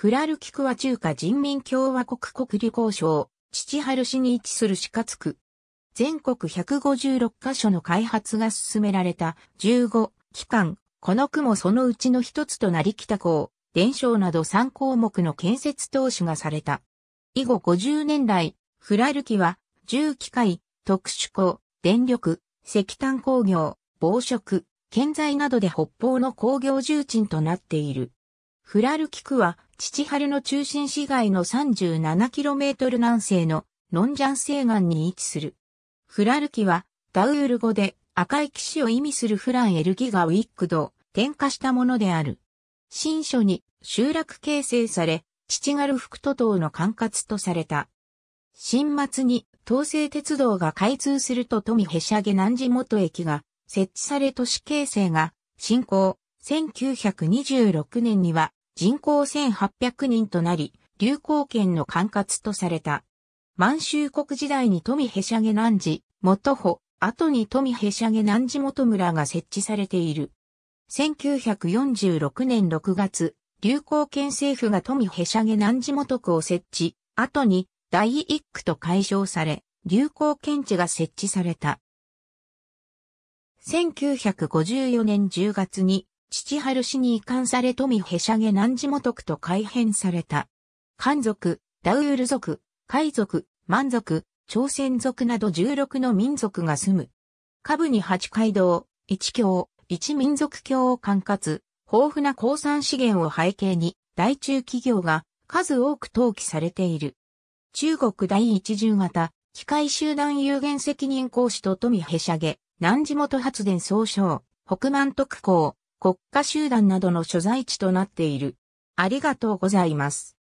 フラルキクは中華人民共和国国立行省、父春市に位置する四日区。全国156カ所の開発が進められた15期間、この区もそのうちの一つとなり北港、伝承など3項目の建設投資がされた。以後50年来、フラルキは重機械、特殊鋼、電力、石炭工業、防食、建材などで北方の工業重鎮となっている。フラルキ区は、父春の中心市街の 37km 南西のノンジャン西岸に位置する。フラルキは、ダウール語で赤い騎士を意味するフランエルギガウィックド、点火したものである。新書に集落形成され、父軽福都島の管轄とされた。新末に東西鉄道が開通すると富へしゃげ南寺元駅が設置され都市形成が進行。1926年には人口1800人となり、流行圏の管轄とされた。満州国時代に富へしゃげ南寺、元穂、後に富へしゃげ南寺元村が設置されている。1946年6月、流行圏政府が富へしゃげ南寺元区を設置、後に第一区と解消され、流行圏地が設置された。1954年10月に父春氏に移管され富へしゃげ南地元区と改変された。漢族、ダウール族、海族、満族、朝鮮族など16の民族が住む。下部に八街道、一教、一民族教を管轄、豊富な鉱産資源を背景に、大中企業が数多く登記されている。中国第一重型、機械集団有限責任講師と富へしゃげ、南地元発電総称、北満特工、国家集団などの所在地となっている。ありがとうございます。